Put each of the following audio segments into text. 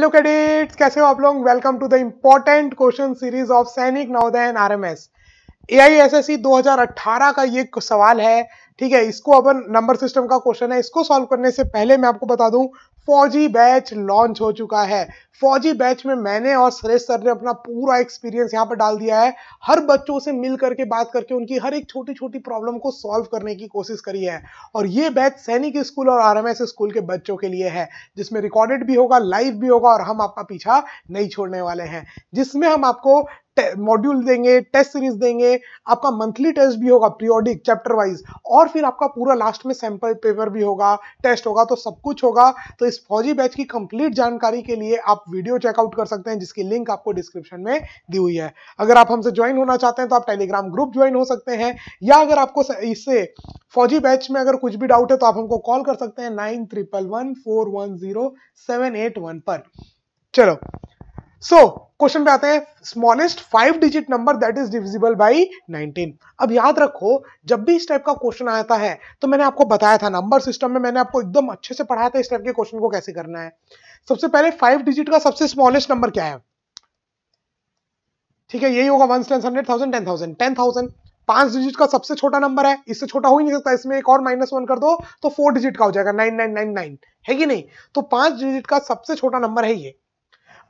hello cadets कैसे हो आप लोग welcome to the important question series of सैनिक नौदयन आरएमएस ए आई एस एआईएसएससी 2018 का ये सवाल है ठीक है इसको अपन नंबर सिस्टम का क्वेश्चन है इसको सॉल्व करने से पहले मैं आपको बता दूं फौजी बैच लॉन्च हो चुका है फौजी बैच में मैंने और सुरेश सर ने अपना पूरा एक्सपीरियंस यहाँ पर डाल दिया है हर बच्चों से मिल करके बात करके उनकी हर एक छोटी छोटी प्रॉब्लम को सॉल्व करने की कोशिश करी है और ये बैच सैनिक स्कूल और आर स्कूल के बच्चों के लिए है जिसमें रिकॉर्डेड भी होगा लाइव भी होगा और हम आपका पीछा नहीं छोड़ने वाले हैं जिसमें हम आपको मॉड्यूल देंगे टेस्ट सीरीज देंगे आपका मंथली टेस्ट भी होगा पीरियोडिक चैप्टर वाइज और फिर आपका पूरा लास्ट में सैंपल पेपर भी होगा टेस्ट होगा तो सब कुछ होगा तो इस फौजी बैच की कंप्लीट जानकारी के लिए आप वीडियो चेकआउट कर सकते हैं जिसकी लिंक आपको डिस्क्रिप्शन में दी हुई है अगर आप हमसे ज्वाइन होना चाहते हैं तो आप टेलीग्राम ग्रुप ज्वाइन हो सकते हैं या अगर आपको इससे फौजी बैच में अगर कुछ भी डाउट है तो आप हमको कॉल कर सकते हैं नाइन पर चलो सो क्वेश्चन पे आते हैं smallest five digit number that is divisible by 19 अब याद रखो जब भी इस टाइप का क्वेश्चन आता है तो मैंने आपको बताया था नंबर सिस्टम में मैंने आपको एकदम अच्छे से पढ़ाया था इस टाइप के क्वेश्चन को कैसे करना है सबसे पहले फाइव डिजिट का सबसे स्मॉलेस्ट नंबर क्या है ठीक है यही होगा one hundred thousand ten thousand ten thousand पांच डिजिट का सबसे छोटा नंबर है इससे छोटा हो ही नहीं सकता इसमें एक और माइनस वन कर दो तो फोर डिजिट का हो जाएगा नाइन नाइन नाइन नाइन है कि नहीं तो पांच डिजिट का सबसे छोटा नंबर है ये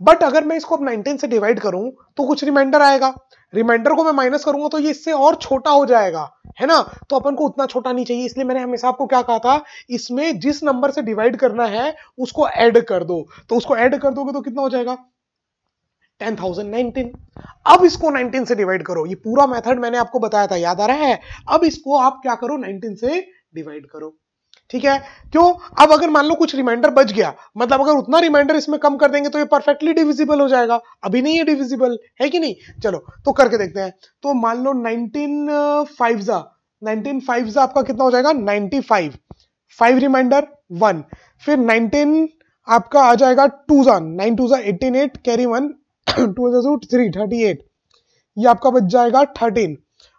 बट अगर मैं इसको अपना से डिवाइड करूं तो कुछ रिमाइंडर आएगा रिमाइंडर को मैं माइनस करूंगा तो ये इससे और छोटा हो जाएगा है ना तो अपन को उतना छोटा नहीं चाहिए इसलिए मैंने हमेशा आपको क्या कहा था इसमें जिस नंबर से डिवाइड करना है उसको एड कर दो तो उसको एड कर दोगे तो कितना हो जाएगा 10,019 अब इसको 19 से डिवाइड करो ये पूरा मेथड मैंने आपको बताया था याद आ रहा है अब इसको आप क्या करो 19 से डिवाइड करो ठीक है क्यों अब अगर मान लो कुछ रिमाइंडर बच गया मतलब अगर उतना रिमाइंडर इसमें कम कर देंगे तो ये परफेक्टली डिविजिबल हो जाएगा अभी नहीं है डिविजिबल है कि नहीं चलो तो करके देखते हैं तो मान लो नाइनटीन फाइव जा नाइनटीन फाइव जा आपका कितना हो जाएगा ninety five five reminder one फिर नाइनटीन आपका आ जाएगा टू जा नाइन टू जा eighteen eight carry one two जा थ्री थर्टी एट ये आपका बच जाएगा थर्टीन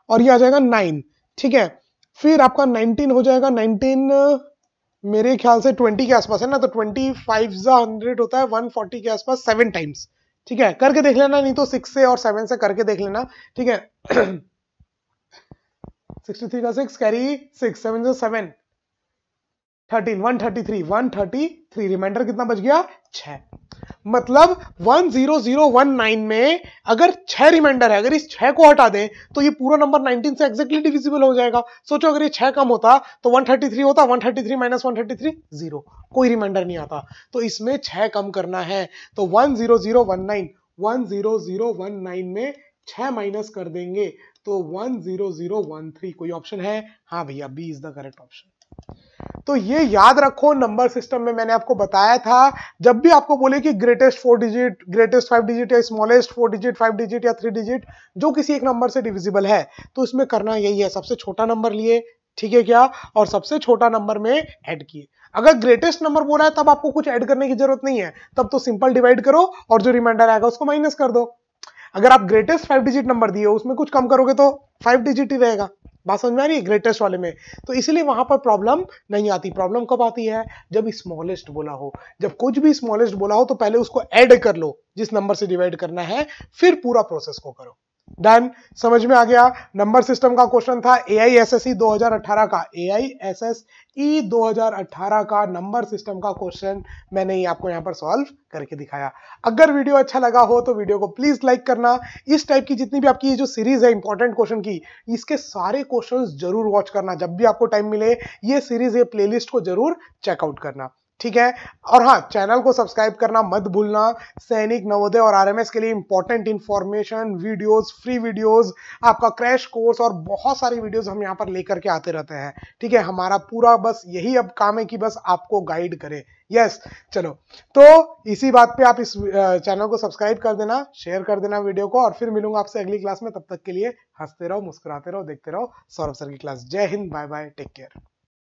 और ये आ जाएगा नाइन ठीक है फिर आपका 19 हो जाएगा 19 uh, मेरे ख्याल से 20 के आसपास है ना तो 25 फाइव हंड्रेड होता है 140 के आसपास सेवन टाइम्स ठीक है करके देख लेना नहीं तो सिक्स से और सेवन से करके देख लेना ठीक है 63 का सिक्स कैरी सिक्स सेवन जो seven thirteen one thirty three one thirty three reminder कितना बच गया छह मतलब 10019 में अगर छह रिमाइंडर है अगर इस छह को हटा दें तो ये पूरा नंबर 19 से एक्जेक्टली डिविजिबल हो जाएगा सोचो अगर ये छह कम होता तो 133 होता 133 thirty three minus one zero कोई रिमाइंडर नहीं आता तो इसमें छह कम करना है तो 10019 10019 में छह माइनस कर देंगे तो 10013 कोई ऑप्शन है हाँ भैया B is the correct option तो ये याद रखो नंबर सिस्टम में मैंने आपको बताया था जब भी आपको बोले कि greatest four digit greatest five digit या smallest four digit five digit या थ्री डिजिट जो किसी एक नंबर से डिविजिबल है तो इसमें करना यही है सबसे छोटा नंबर लिए ठीक है क्या और सबसे छोटा नंबर में ऐड किए अगर ग्रेटेस्ट नंबर बोला है तब आपको कुछ ऐड करने की जरूरत नहीं है तब तो सिंपल डिवाइड करो और जो रिमाइंडर आएगा उसको माइनस कर दो अगर आप ग्रेटेस्ट फाइव डिजिट नंबर दिए उसमें कुछ कम करोगे तो फाइव डिजिट ही रहेगा बात समझ में आ रही है ग्रेटेस्ट वाले में तो इसलिए वहां पर प्रॉब्लम नहीं आती प्रॉब्लम कब आती है जब स्मॉलेस्ट बोला हो जब कुछ भी स्मॉलेस्ट बोला हो तो पहले उसको ऐड कर लो जिस नंबर से डिवाइड करना है फिर पूरा प्रोसेस को करो डन समझ में आ गया नंबर सिस्टम का क्वेश्चन था ए आई एस एस ई दो हजार अठारह का ए आई एस एस ई दो हजार अठारह का नंबर सिस्टम का क्वेश्चन मैंने ही आपको यहाँ पर सॉल्व करके दिखाया अगर वीडियो अच्छा लगा हो तो वीडियो को प्लीज लाइक करना इस टाइप की जितनी भी आपकी ये जो सीरीज है इंपॉर्टेंट क्वेश्चन की इसके सारे क्वेश्चन जरूर वॉच करना जब भी आपको टाइम मिले ये सीरीज ये प्लेलिस्ट को जरूर चेकआउट करना ठीक है और हाँ चैनल को सब्सक्राइब करना मत भूलना सैनिक नवोदय और आरएमएस के लिए important information videos free videos आपका क्रैश कोर्स और बहुत सारी वीडियोस हम यहाँ पर लेकर के आते रहते हैं ठीक है हमारा पूरा बस यही अब काम है कि बस आपको गाइड करे यस yes, चलो तो इसी बात पे आप इस चैनल को सब्सक्राइब कर देना शेयर कर देना वीडियो को और फिर मिलूंगा आपसे अगली क्लास में तब तक के लिए हंसते रहो मुस्कुराते रहो देखते रहो सौरभ सर की क्लास जय हिंद बाय बाय टेक केयर